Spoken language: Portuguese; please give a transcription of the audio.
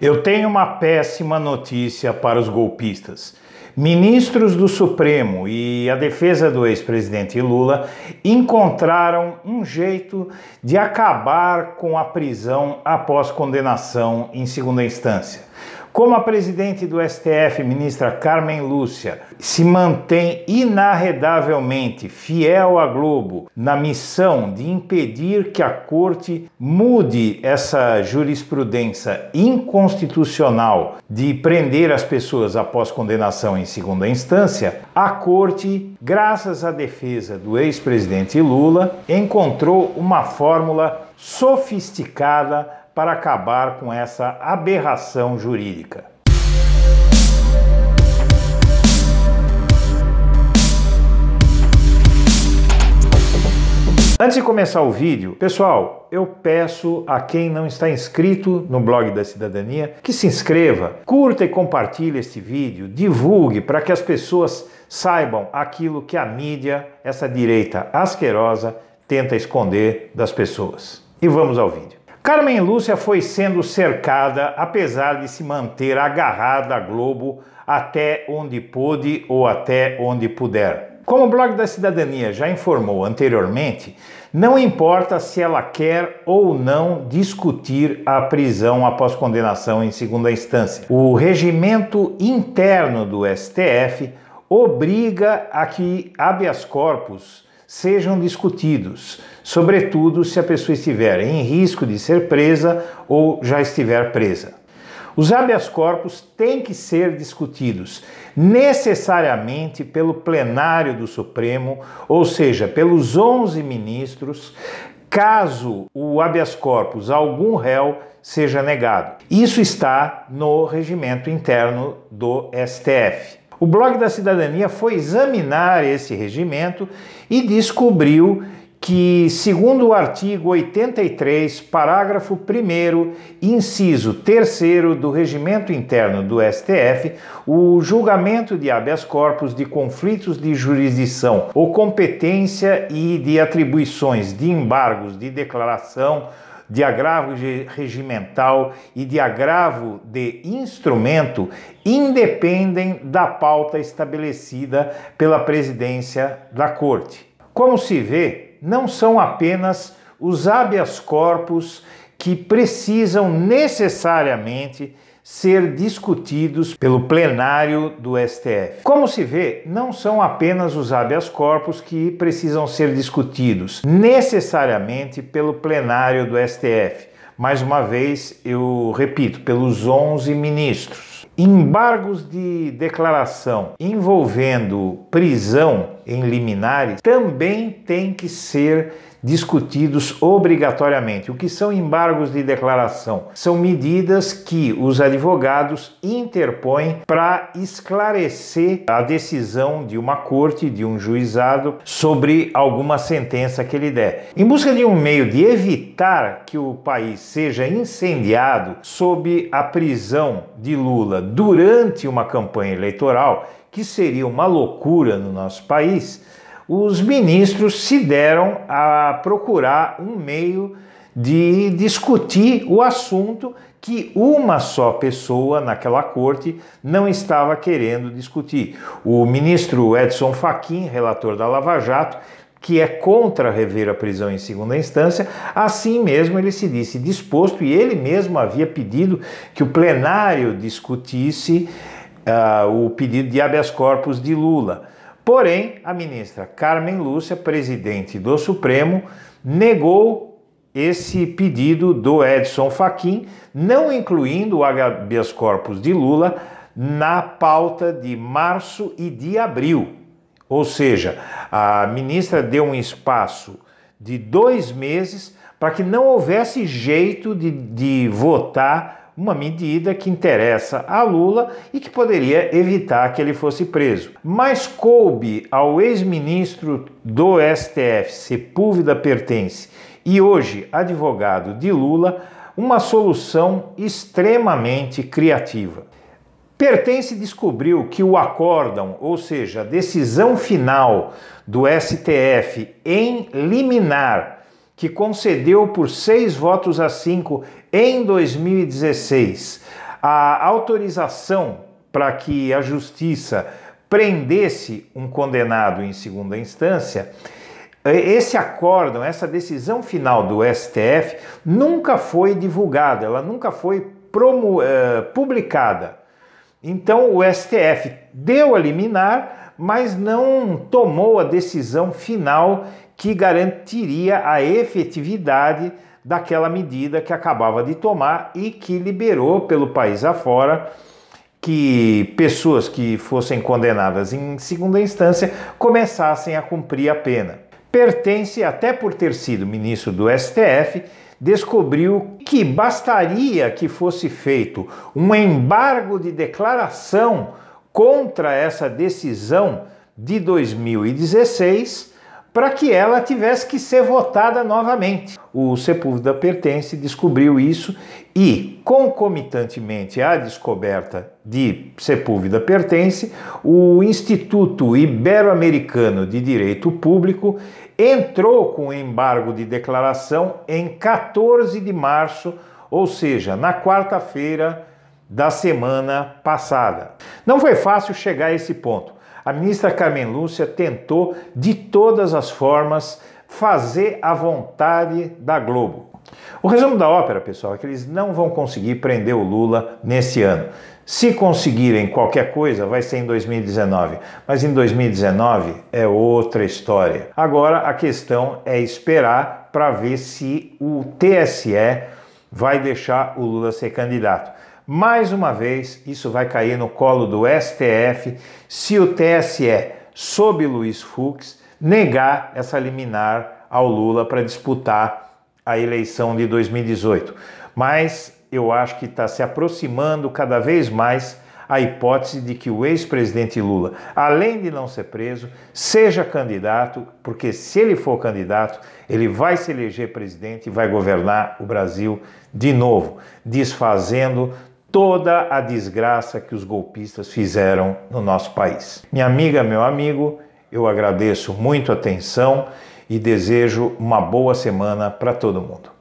Eu tenho uma péssima notícia para os golpistas. Ministros do Supremo e a defesa do ex-presidente Lula encontraram um jeito de acabar com a prisão após condenação em segunda instância. Como a presidente do STF, ministra Carmen Lúcia, se mantém inarredavelmente fiel à Globo na missão de impedir que a Corte mude essa jurisprudência inconstitucional de prender as pessoas após condenação em segunda instância, a Corte, graças à defesa do ex-presidente Lula, encontrou uma fórmula sofisticada para acabar com essa aberração jurídica. Antes de começar o vídeo, pessoal, eu peço a quem não está inscrito no blog da cidadania que se inscreva, curta e compartilhe este vídeo, divulgue para que as pessoas saibam aquilo que a mídia, essa direita asquerosa, tenta esconder das pessoas. E vamos ao vídeo. Carmen Lúcia foi sendo cercada, apesar de se manter agarrada à Globo até onde pôde ou até onde puder. Como o blog da Cidadania já informou anteriormente, não importa se ela quer ou não discutir a prisão após condenação em segunda instância. O regimento interno do STF obriga a que habeas corpus sejam discutidos, sobretudo se a pessoa estiver em risco de ser presa ou já estiver presa. Os habeas corpus têm que ser discutidos necessariamente pelo plenário do Supremo, ou seja, pelos 11 ministros, caso o habeas corpus a algum réu seja negado. Isso está no regimento interno do STF. O Blog da Cidadania foi examinar esse regimento e descobriu que, segundo o artigo 83, parágrafo 1, inciso 3 do regimento interno do STF, o julgamento de habeas corpus de conflitos de jurisdição ou competência e de atribuições de embargos de declaração de agravo regimental e de agravo de instrumento independem da pauta estabelecida pela presidência da Corte. Como se vê, não são apenas os habeas corpus que precisam necessariamente ser discutidos pelo plenário do STF. Como se vê, não são apenas os habeas corpus que precisam ser discutidos necessariamente pelo plenário do STF. Mais uma vez, eu repito, pelos 11 ministros. Embargos de declaração envolvendo prisão em liminares também tem que ser discutidos obrigatoriamente. O que são embargos de declaração? São medidas que os advogados interpõem para esclarecer a decisão de uma corte, de um juizado, sobre alguma sentença que ele der. Em busca de um meio de evitar que o país seja incendiado sob a prisão de Lula durante uma campanha eleitoral, que seria uma loucura no nosso país, os ministros se deram a procurar um meio de discutir o assunto que uma só pessoa naquela corte não estava querendo discutir. O ministro Edson Fachin, relator da Lava Jato, que é contra rever a prisão em segunda instância, assim mesmo ele se disse disposto e ele mesmo havia pedido que o plenário discutisse uh, o pedido de habeas corpus de Lula. Porém, a ministra Carmen Lúcia, presidente do Supremo, negou esse pedido do Edson Fachin, não incluindo o habeas corpus de Lula na pauta de março e de abril. Ou seja, a ministra deu um espaço de dois meses para que não houvesse jeito de, de votar uma medida que interessa a Lula e que poderia evitar que ele fosse preso. Mas coube ao ex-ministro do STF, Sepúlveda Pertence, e hoje advogado de Lula, uma solução extremamente criativa. Pertence descobriu que o acórdão, ou seja, a decisão final do STF em liminar que concedeu por seis votos a cinco em 2016 a autorização para que a justiça prendesse um condenado em segunda instância, esse acórdão, essa decisão final do STF nunca foi divulgada, ela nunca foi eh, publicada. Então o STF deu a liminar, mas não tomou a decisão final que garantiria a efetividade daquela medida que acabava de tomar e que liberou pelo país afora que pessoas que fossem condenadas em segunda instância começassem a cumprir a pena. Pertence, até por ter sido ministro do STF, descobriu que bastaria que fosse feito um embargo de declaração contra essa decisão de 2016 para que ela tivesse que ser votada novamente. O Sepúlveda Pertence descobriu isso e, concomitantemente à descoberta de Sepúlveda Pertence, o Instituto Ibero-Americano de Direito Público entrou com embargo de declaração em 14 de março, ou seja, na quarta-feira da semana passada. Não foi fácil chegar a esse ponto. A ministra Carmen Lúcia tentou, de todas as formas, fazer a vontade da Globo. O resumo da ópera, pessoal, é que eles não vão conseguir prender o Lula nesse ano. Se conseguirem qualquer coisa, vai ser em 2019. Mas em 2019 é outra história. Agora a questão é esperar para ver se o TSE vai deixar o Lula ser candidato. Mais uma vez, isso vai cair no colo do STF se o TSE, sob Luiz Fux, negar essa liminar ao Lula para disputar a eleição de 2018. Mas eu acho que está se aproximando cada vez mais a hipótese de que o ex-presidente Lula, além de não ser preso, seja candidato, porque se ele for candidato, ele vai se eleger presidente e vai governar o Brasil de novo, desfazendo toda a desgraça que os golpistas fizeram no nosso país. Minha amiga, meu amigo, eu agradeço muito a atenção e desejo uma boa semana para todo mundo.